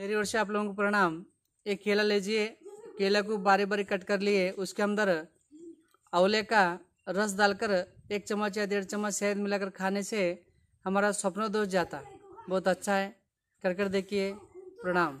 मेरी ओर से आप लोगों को प्रणाम एक केला लीजिए केला को बारी बारी कट कर लिए उसके अंदर अवले का रस डालकर एक चम्मच या डेढ़ चम्मच शहद मिलाकर खाने से हमारा स्वप्न दोष जाता बहुत अच्छा है कर कर देखिए प्रणाम